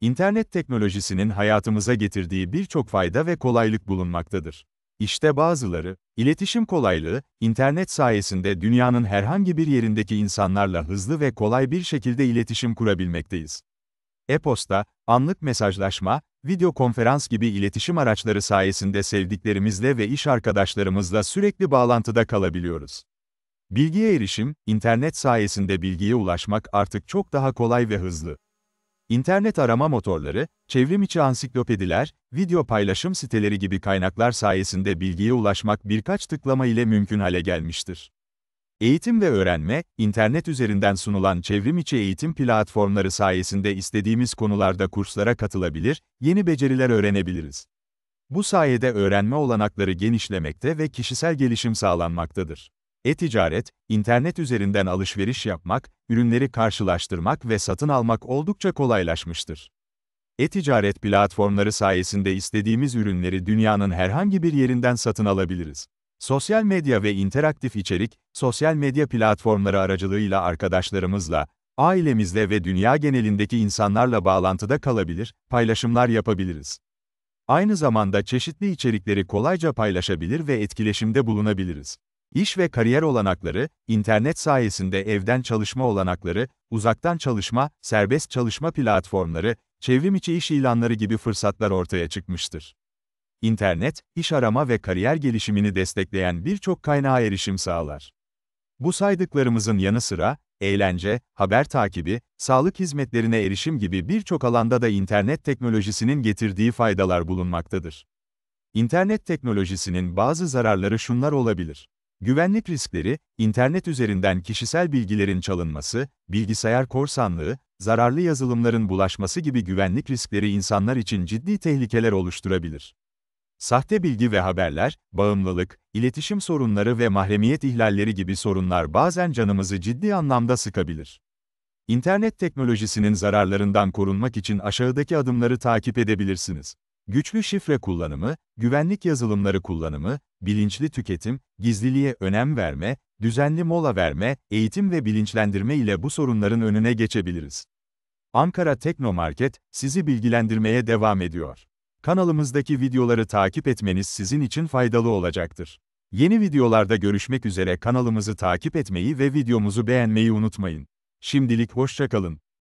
İnternet teknolojisinin hayatımıza getirdiği birçok fayda ve kolaylık bulunmaktadır. İşte bazıları, iletişim kolaylığı, internet sayesinde dünyanın herhangi bir yerindeki insanlarla hızlı ve kolay bir şekilde iletişim kurabilmekteyiz. E-posta, anlık mesajlaşma, video konferans gibi iletişim araçları sayesinde sevdiklerimizle ve iş arkadaşlarımızla sürekli bağlantıda kalabiliyoruz. Bilgiye erişim, internet sayesinde bilgiye ulaşmak artık çok daha kolay ve hızlı. İnternet arama motorları, çevrimiçi ansiklopediler, video paylaşım siteleri gibi kaynaklar sayesinde bilgiye ulaşmak birkaç tıklama ile mümkün hale gelmiştir. Eğitim ve öğrenme, internet üzerinden sunulan çevrimiçi eğitim platformları sayesinde istediğimiz konularda kurslara katılabilir, yeni beceriler öğrenebiliriz. Bu sayede öğrenme olanakları genişlemekte ve kişisel gelişim sağlanmaktadır. E-ticaret, internet üzerinden alışveriş yapmak, ürünleri karşılaştırmak ve satın almak oldukça kolaylaşmıştır. E-ticaret platformları sayesinde istediğimiz ürünleri dünyanın herhangi bir yerinden satın alabiliriz. Sosyal medya ve interaktif içerik, sosyal medya platformları aracılığıyla arkadaşlarımızla, ailemizle ve dünya genelindeki insanlarla bağlantıda kalabilir, paylaşımlar yapabiliriz. Aynı zamanda çeşitli içerikleri kolayca paylaşabilir ve etkileşimde bulunabiliriz. İş ve kariyer olanakları, internet sayesinde evden çalışma olanakları, uzaktan çalışma, serbest çalışma platformları, çevrim içi iş ilanları gibi fırsatlar ortaya çıkmıştır. İnternet, iş arama ve kariyer gelişimini destekleyen birçok kaynağa erişim sağlar. Bu saydıklarımızın yanı sıra, eğlence, haber takibi, sağlık hizmetlerine erişim gibi birçok alanda da internet teknolojisinin getirdiği faydalar bulunmaktadır. İnternet teknolojisinin bazı zararları şunlar olabilir. Güvenlik riskleri, internet üzerinden kişisel bilgilerin çalınması, bilgisayar korsanlığı, zararlı yazılımların bulaşması gibi güvenlik riskleri insanlar için ciddi tehlikeler oluşturabilir. Sahte bilgi ve haberler, bağımlılık, iletişim sorunları ve mahremiyet ihlalleri gibi sorunlar bazen canımızı ciddi anlamda sıkabilir. İnternet teknolojisinin zararlarından korunmak için aşağıdaki adımları takip edebilirsiniz. Güçlü şifre kullanımı, güvenlik yazılımları kullanımı, bilinçli tüketim, gizliliğe önem verme, düzenli mola verme, eğitim ve bilinçlendirme ile bu sorunların önüne geçebiliriz. Ankara Teknomarket, sizi bilgilendirmeye devam ediyor. Kanalımızdaki videoları takip etmeniz sizin için faydalı olacaktır. Yeni videolarda görüşmek üzere kanalımızı takip etmeyi ve videomuzu beğenmeyi unutmayın. Şimdilik hoşçakalın.